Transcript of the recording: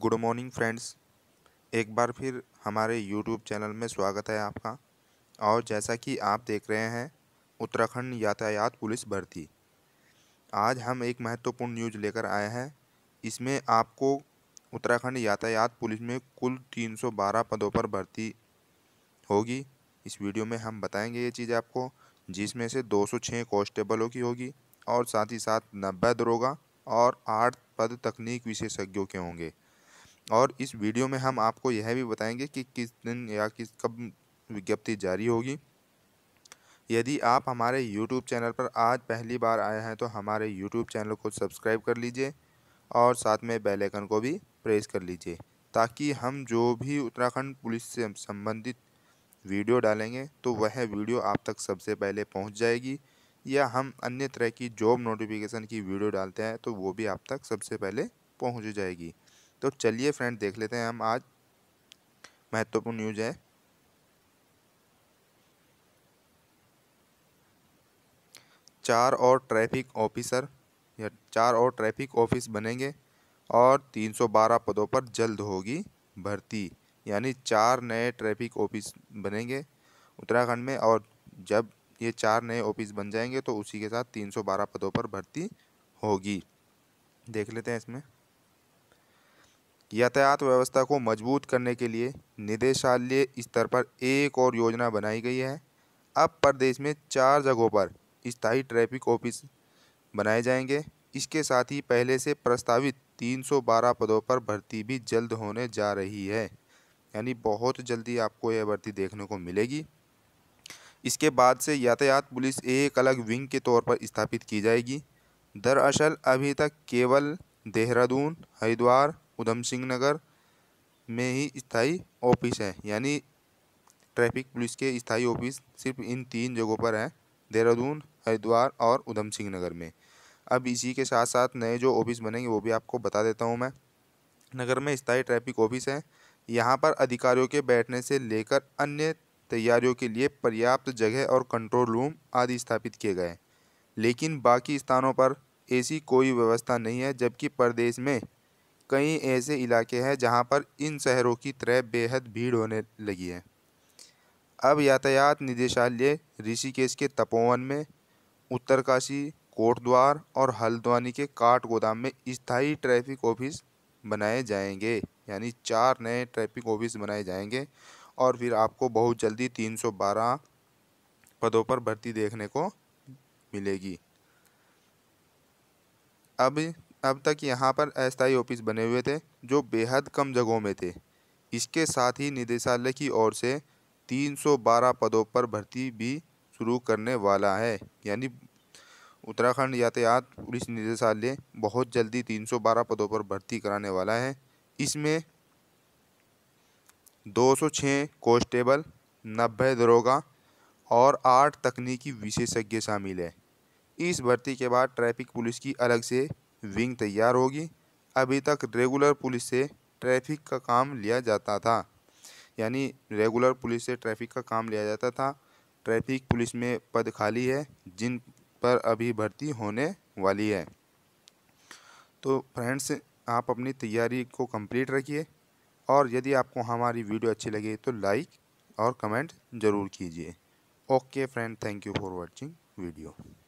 good morning friends एक बार फिर हमारे यूट्यूब चैनल में स्वागत है आपका और जैसा कि आप देख रहे हैं उत्तराखंड यातायात पुलिस भर्ती आज हम एक महत्वपूर्ण न्यूज लेकर आए हैं इसमें आपको उत्तराखंड यातायात पुलिस में कुल 312 पदों पर भर्ती होगी इस वीडियो में हम बताएंगे ये चीज़ आपको जिसमें से 206 कांस्टेबलों की होगी और साथ ही साथ नब्बे दरोगा और आठ पद तकनीक विशेषज्ञों के होंगे और इस वीडियो में हम आपको यह भी बताएंगे कि किस दिन या किस कब विज्ञप्ति जारी होगी यदि आप हमारे YouTube चैनल पर आज पहली बार आए हैं तो हमारे YouTube चैनल को सब्सक्राइब कर लीजिए और साथ में बेल आइकन को भी प्रेस कर लीजिए ताकि हम जो भी उत्तराखंड पुलिस से संबंधित वीडियो डालेंगे तो वह वीडियो आप तक सबसे पहले पहुंच जाएगी या हम अन्य तरह की जॉब नोटिफिकेशन की वीडियो डालते हैं तो वो भी आप तक सबसे पहले पहुँच जाएगी तो चलिए फ्रेंड देख लेते हैं हम आज महत्वपूर्ण न्यूज है चार और ट्रैफिक ऑफिसर या चार और ट्रैफिक ऑफिस बनेंगे और 312 पदों पर जल्द होगी भर्ती यानी चार नए ट्रैफिक ऑफिस बनेंगे उत्तराखंड में और जब ये चार नए ऑफिस बन जाएंगे तो उसी के साथ 312 पदों पर भर्ती होगी देख लेते हैं इसमें यातायात व्यवस्था को मजबूत करने के लिए निदेशालय स्तर पर एक और योजना बनाई गई है अब प्रदेश में चार जगहों पर स्थायी ट्रैफिक ऑफिस बनाए जाएंगे इसके साथ ही पहले से प्रस्तावित 312 पदों पर भर्ती भी जल्द होने जा रही है यानी बहुत जल्दी आपको यह भर्ती देखने को मिलेगी इसके बाद से यातायात पुलिस एक अलग विंग के तौर पर स्थापित की जाएगी दरअसल अभी तक केवल देहरादून हरिद्वार उधम सिंह नगर में ही स्थाई ऑफिस है यानी ट्रैफिक पुलिस के स्थाई ऑफिस सिर्फ इन तीन जगहों पर हैं देहरादून हरिद्वार और उधम सिंह नगर में अब इसी के साथ साथ नए जो ऑफिस बनेंगे वो भी आपको बता देता हूँ मैं नगर में स्थायी ट्रैफिक ऑफिस है यहाँ पर अधिकारियों के बैठने से लेकर अन्य तैयारियों के लिए पर्याप्त जगह और कंट्रोल रूम आदि स्थापित किए गए लेकिन बाकी स्थानों पर ऐसी कोई व्यवस्था नहीं है जबकि प्रदेश में कई ऐसे इलाके हैं जहाँ पर इन शहरों की तरह बेहद भीड़ होने लगी है अब यातायात निदेशालय ऋषिकेश के तपोवन में उत्तरकाशी कोटद्वार और हल्द्वानी के काट गोदाम में स्थायी ट्रैफिक ऑफिस बनाए जाएंगे यानी चार नए ट्रैफिक ऑफिस बनाए जाएंगे और फिर आपको बहुत जल्दी 312 पदों पर भर्ती देखने को मिलेगी अब अब तक यहाँ पर अस्थायी ऑफिस बने हुए थे जो बेहद कम जगहों में थे इसके साथ ही निदेशालय की ओर से 312 पदों पर भर्ती भी शुरू करने वाला है यानी उत्तराखंड यातायात पुलिस निदेशालय बहुत जल्दी 312 पदों पर भर्ती कराने वाला है इसमें 206 कांस्टेबल 90 दरोगा और 8 तकनीकी विशेषज्ञ शामिल है इस भर्ती के बाद ट्रैफिक पुलिस की अलग से विंग तैयार होगी अभी तक रेगुलर पुलिस से ट्रैफिक का काम लिया जाता था यानी रेगुलर पुलिस से ट्रैफिक का काम लिया जाता था ट्रैफिक पुलिस में पद खाली है जिन पर अभी भर्ती होने वाली है तो फ्रेंड्स आप अपनी तैयारी को कंप्लीट रखिए और यदि आपको हमारी वीडियो अच्छी लगे तो लाइक और कमेंट ज़रूर कीजिए okay friend thank you for watching video